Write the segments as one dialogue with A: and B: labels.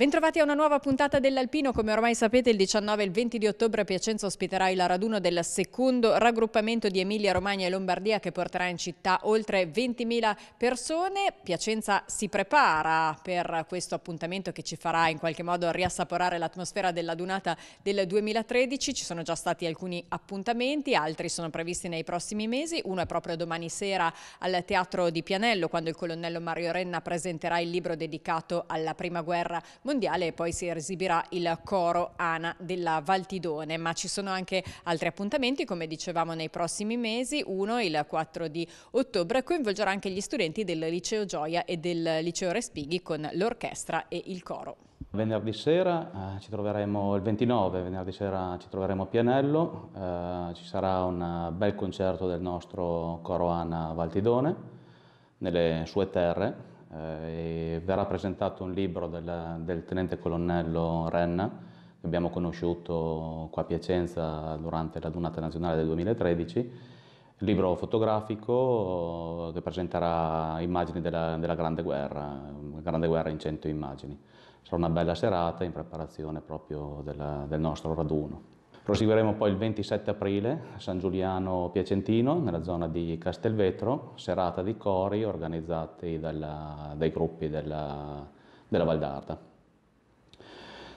A: Bentrovati a una nuova puntata dell'Alpino, come ormai sapete il 19 e il 20 di ottobre Piacenza ospiterà il raduno del secondo raggruppamento di Emilia Romagna e Lombardia che porterà in città oltre 20.000 persone. Piacenza si prepara per questo appuntamento che ci farà in qualche modo riassaporare l'atmosfera della dunata del 2013, ci sono già stati alcuni appuntamenti, altri sono previsti nei prossimi mesi, uno è proprio domani sera al Teatro di Pianello quando il colonnello Mario Renna presenterà il libro dedicato alla prima guerra mondiale mondiale e poi si esibirà il coro Ana della Valtidone, ma ci sono anche altri appuntamenti come dicevamo nei prossimi mesi, uno il 4 di ottobre coinvolgerà anche gli studenti del liceo Gioia e del liceo Respighi con l'orchestra e il coro.
B: Venerdì sera eh, ci troveremo, il 29 venerdì sera ci troveremo a Pianello, eh, ci sarà un bel concerto del nostro coro Ana Valtidone nelle sue terre, eh, verrà presentato un libro del, del tenente colonnello Renna che abbiamo conosciuto qua a Piacenza durante la Dunata Nazionale del 2013, il libro fotografico eh, che presenterà immagini della, della Grande Guerra, la Grande Guerra in 100 immagini. Sarà una bella serata in preparazione proprio della, del nostro raduno. Proseguiremo poi il 27 aprile a San Giuliano Piacentino, nella zona di Castelvetro, serata di cori organizzati dalla, dai gruppi della, della Valdarda.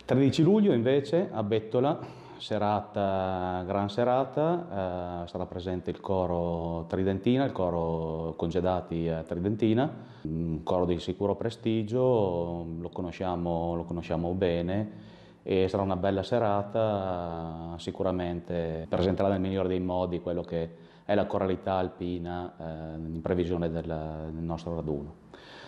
B: 13 luglio invece a Bettola, serata, gran serata, eh, sarà presente il coro Tridentina, il coro Congedati a Tridentina, un coro di sicuro prestigio, lo conosciamo, lo conosciamo bene e sarà una bella serata, sicuramente presenterà nel migliore dei modi quello che è la coralità alpina eh, in previsione del, del nostro raduno.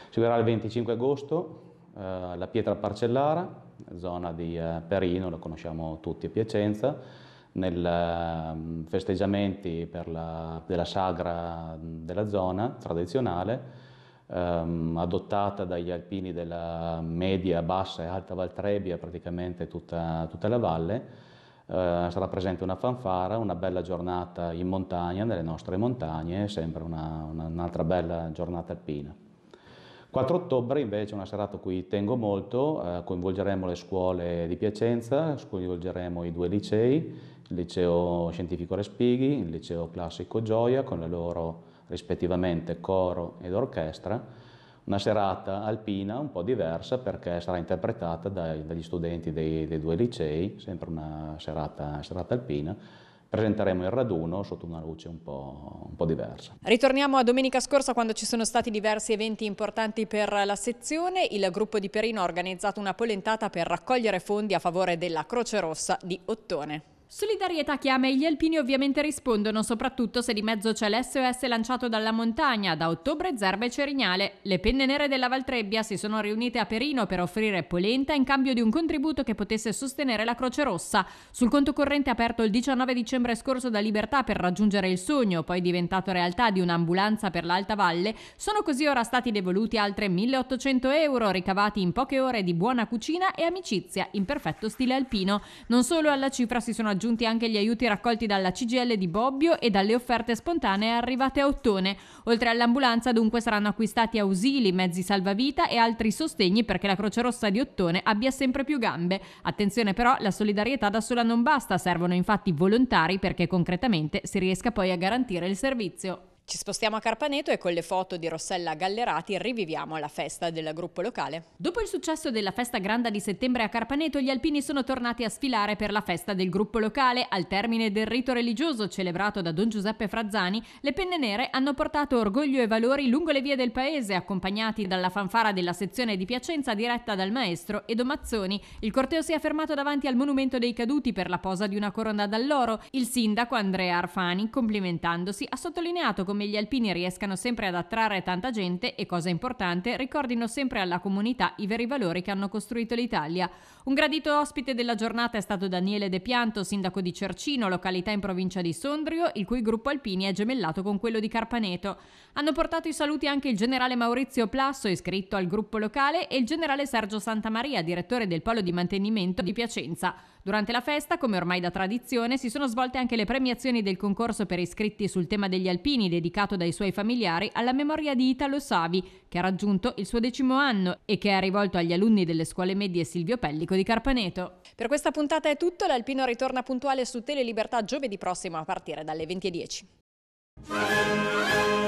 B: Si verrà il 25 agosto eh, alla Pietra Parcellara, zona di eh, Perino, lo conosciamo tutti a Piacenza, nel ehm, festeggiamenti la, della sagra della zona tradizionale ehm, adottata dagli alpini della media, bassa e alta Valtrebbia, praticamente tutta, tutta la valle. Eh, sarà presente una fanfara, una bella giornata in montagna, nelle nostre montagne, sempre una, una, un'altra bella giornata alpina. 4 ottobre invece è una serata a cui tengo molto, eh, coinvolgeremo le scuole di Piacenza, coinvolgeremo i due licei, il liceo scientifico Respighi, il liceo classico Gioia con le loro rispettivamente coro ed orchestra, una serata alpina un po' diversa perché sarà interpretata dai, dagli studenti dei, dei, due licei, sempre una serata, serata alpina, presenteremo il raduno sotto una luce un po', un po', diversa.
A: Ritorniamo a domenica scorsa quando ci sono stati diversi eventi importanti per la sezione. Il gruppo di Perino ha organizzato una polentata per raccogliere fondi a favore della Croce Rossa di Ottone. Solidarietà chiama e gli alpini ovviamente rispondono, soprattutto se di mezzo c'è l'SOS lanciato dalla montagna, da ottobre Zerba e Cerignale. Le penne nere della Valtrebbia si sono riunite a Perino per offrire polenta in cambio di un contributo che potesse sostenere la Croce Rossa. Sul conto corrente aperto il 19 dicembre scorso da Libertà per raggiungere il sogno, poi diventato realtà di un'ambulanza per l'Alta Valle, sono così ora stati devoluti altri 1800 euro ricavati in poche ore di buona cucina e amicizia in perfetto stile alpino. Non solo alla cifra si sono aggiunti aggiunti anche gli aiuti raccolti dalla CGL di Bobbio e dalle offerte spontanee arrivate a Ottone. Oltre all'ambulanza dunque saranno acquistati ausili, mezzi salvavita e altri sostegni perché la Croce Rossa di Ottone abbia sempre più gambe. Attenzione però, la solidarietà da sola non basta, servono infatti volontari perché concretamente si riesca poi a garantire il servizio. Ci spostiamo a Carpaneto e con le foto di Rossella Gallerati riviviamo la festa del gruppo locale. Dopo il successo della festa granda di settembre a Carpaneto, gli alpini sono tornati a sfilare per la festa del gruppo locale. Al termine del rito religioso celebrato da Don Giuseppe Frazzani, le penne nere hanno portato orgoglio e valori lungo le vie del paese, accompagnati dalla fanfara della sezione di Piacenza diretta dal maestro Edo Mazzoni. Il corteo si è fermato davanti al monumento dei caduti per la posa di una corona d'alloro. Il sindaco Andrea Arfani, complimentandosi, ha sottolineato come come gli alpini riescano sempre ad attrarre tanta gente e, cosa importante, ricordino sempre alla comunità i veri valori che hanno costruito l'Italia. Un gradito ospite della giornata è stato Daniele De Pianto, sindaco di Cercino, località in provincia di Sondrio, il cui gruppo alpini è gemellato con quello di Carpaneto. Hanno portato i saluti anche il generale Maurizio Plasso, iscritto al gruppo locale, e il generale Sergio Santamaria, direttore del polo di mantenimento di Piacenza. Durante la festa, come ormai da tradizione, si sono svolte anche le premiazioni del concorso per iscritti sul tema degli alpini dedicato dedicato dai suoi familiari alla memoria di Italo Savi, che ha raggiunto il suo decimo anno e che è rivolto agli alunni delle scuole medie Silvio Pellico di Carpaneto. Per questa puntata è tutto, l'Alpino ritorna puntuale su Tele Libertà giovedì prossimo a partire dalle 20.10.